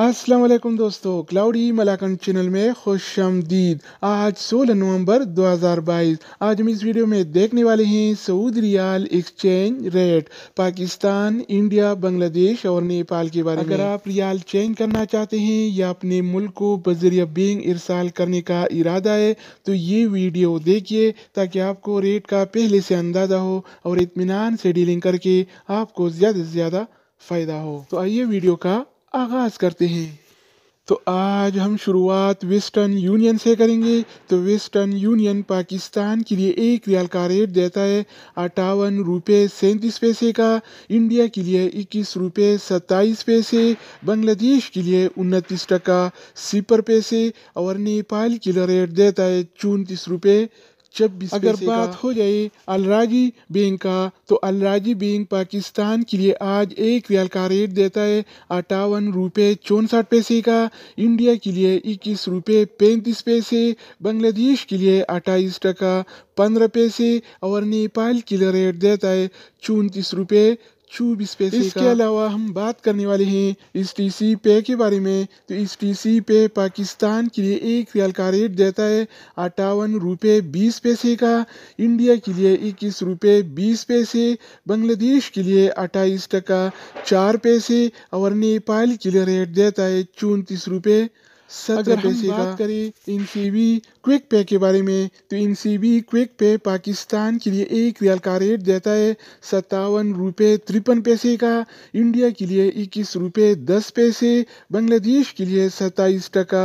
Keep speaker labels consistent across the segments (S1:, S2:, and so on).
S1: असलम दोस्तों cloudy Malakand channel में खुश आमदीद आज 16 नवंबर 2022 आज हम इस वीडियो में देखने वाले हैं Saudi riyal exchange rate Pakistan India Bangladesh और नेपाल के बारे में अगर आप रियाल चेंज करना चाहते हैं या अपने मुल्क को बजरिया बेंग इरसाल करने का इरादा है तो ये वीडियो देखिए ताकि आपको रेट का पहले से अंदाज़ा हो और इतमान से डीलिंग करके आपको ज़्यादा से ज़्यादा फ़ायदा हो तो आइए वीडियो का आगाज़ करते हैं तो आज हम शुरुआत वेस्टर्न यूनियन से करेंगे तो वेस्टर्न यूनियन पाकिस्तान के लिए एक रियाल का रेट देता है अट्ठावन रुपये सैंतीस पैसे का इंडिया के लिए इक्कीस रुपये सत्ताईस पैसे बांग्लादेश के लिए उनतीस टका सिपर पैसे और नेपाल के लिए रेट देता है चौंतीस रुपये भी अगर बात हो जाए अलराजी बैंक का तो अलराजी बैंक पाकिस्तान के लिए आज एक रियल का रेट देता है अट्ठावन रुपये चौंसठ पैसे का इंडिया के लिए इक्कीस रुपये पैंतीस पैसे बांग्लादेश के लिए अट्ठाईस टका पंद्रह पैसे और नेपाल के लिए रेट देता है चौंतीस रुपये चौबीस स्पेस इसके अलावा हम बात करने वाले हैं इस टी सी पे के बारे में तो इस टी सी पे पाकिस्तान के लिए एक रियाल का रेट देता है अट्ठावन रुपये बीस पैसे का इंडिया के लिए इक्कीस रुपये बीस पैसे बांग्लादेश के लिए अट्ठाईस टका चार पैसे और नेपाल के लिए रेट देता है चौंतीस रुपये अगर हम बात करें इन सी बी क्विक पे के बारे में तो इन सी बी क्विक पे पाकिस्तान के लिए एक रियाल का रेट देता है सत्तावन रुपये तिरपन पैसे का इंडिया के लिए इक्कीस रुपये दस पैसे बांग्लादेश के लिए सत्ताईस टका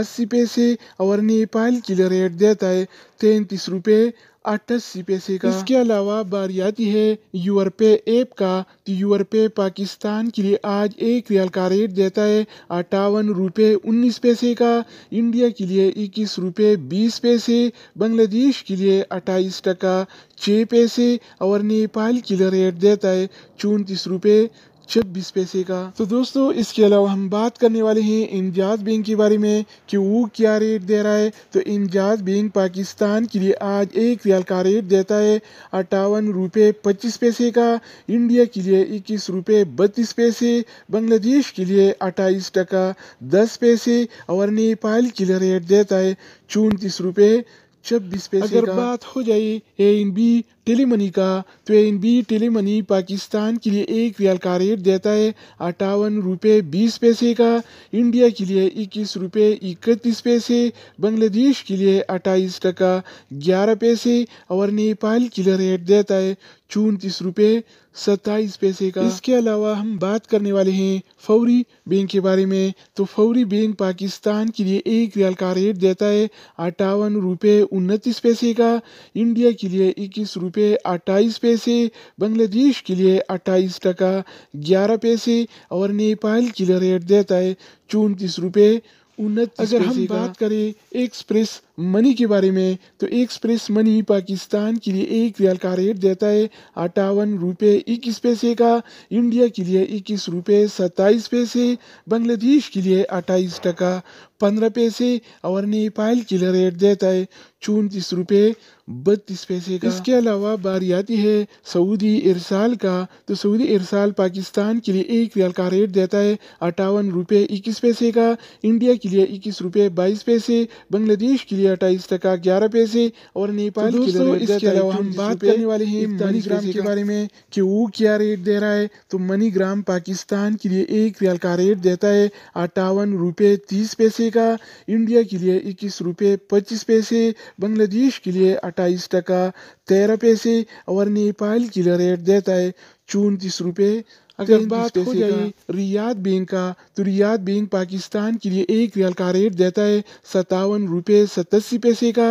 S1: अस्सी पैसे और नेपाल के लिए रेट देता है तैंतीस रुपये आठ सी का इसके अलावा बारियाती है पे ऐप का तो पे पाकिस्तान के लिए आज एक रियाल का रेट देता है अट्ठावन रुपये उन्नीस पैसे का इंडिया के लिए इक्कीस रुपये बीस पैसे बांग्लादेश के लिए अट्ठाईस टका छः पैसे और नेपाल के लिए रेट देता है चौंतीस रुपये छब्बीस पैसे का तो दोस्तों इसके अलावा हम बात करने वाले हैं इंजाज बैंक के बारे में कि वो क्या रेट दे रहा है तो इंजाज बैंक पाकिस्तान के लिए आज एक रियाल का रेट देता है अट्ठावन रुपये पच्चीस पैसे का इंडिया के लिए इक्कीस रुपये बत्तीस पैसे बांग्लादेश के लिए अट्ठाईस टका दस पैसे और नेपाल के लिए रेट देता है चौंतीस रुपये छब्बीस पैसे अगर बात हो जाए A N B tele money का तो N B tele money Pakistan के लिए एक रियाल का रेट देता है अट्ठावन रुपये बीस पैसे का इंडिया के लिए इक्कीस रुपये इकतीस पैसे बांग्लादेश के लिए अट्ठाईस टका ग्यारह पैसे और नेपाल के लिए रेट देता है चौंतीस रुपये सत्ताईस पैसे का इसके अलावा हम बात करने वाले हैं फौरी बैंक के बारे में तो फौरी बैंक पाकिस्तान के लिए एक रियाल का रेट देता है अट्ठावन रुपये उनतीस पैसे का इंडिया के लिए इक्कीस रुपये रुपये अट्ठाईस पैसे बांग्लादेश के लिए अट्ठाईस टका ग्यारह पैसे और नेपाल के लिए रेट देता है चौंतीस रुपये उन्नत अगर हम बात करें एक्सप्रेस मनी के बारे में तो एक्सप्रेस मनी पाकिस्तान के लिए एक रियाल का रेट देता है अट्ठावन रुपये इक्कीस पैसे का इंडिया के लिए इक्कीस रुपये सत्ताईस पैसे बांग्लादेश के लिए अट्ठाईस टका पंद्रह पैसे और नेपाल के लिए रेट देता है चौंतीस रुपये बत्तीस पैसे का इसके अलावा बारी आती है सऊदी इरसाल का तो सऊदी इरसाल पाकिस्तान के लिए एक रियाल का रेट देता है अट्ठावन रुपये इक्कीस पैसे का इंडिया के लिए इक्कीस रुपये बाईस पैसे बांग्लादेश के लिए अट्ठाईस टका ग्यारह पैसे और तो नेपाल तो दोस्तों इसके अलावा हम बात करने वाले हैं मनी ग्राम के बारे में कि वो क्या रेट दे रहा है तो मनी ग्राम पाकिस्तान के लिए एक रियाल का रेट देता है अट्ठावन रुपये तीस पैसे का इंडिया के लिए इक्कीस रुपये पच्चीस पैसे बांग्लादेश के लिए अट्ठाईस टका तेरह पैसे और नेपाल के लिए रेट देता है चौंतीस रुपये अगर बात हो जाए रियाद बैंक का तो रियाद बैंक पाकिस्तान के लिए एक रियल का रेट देता है सत्तावन रुपये सतासी पैसे का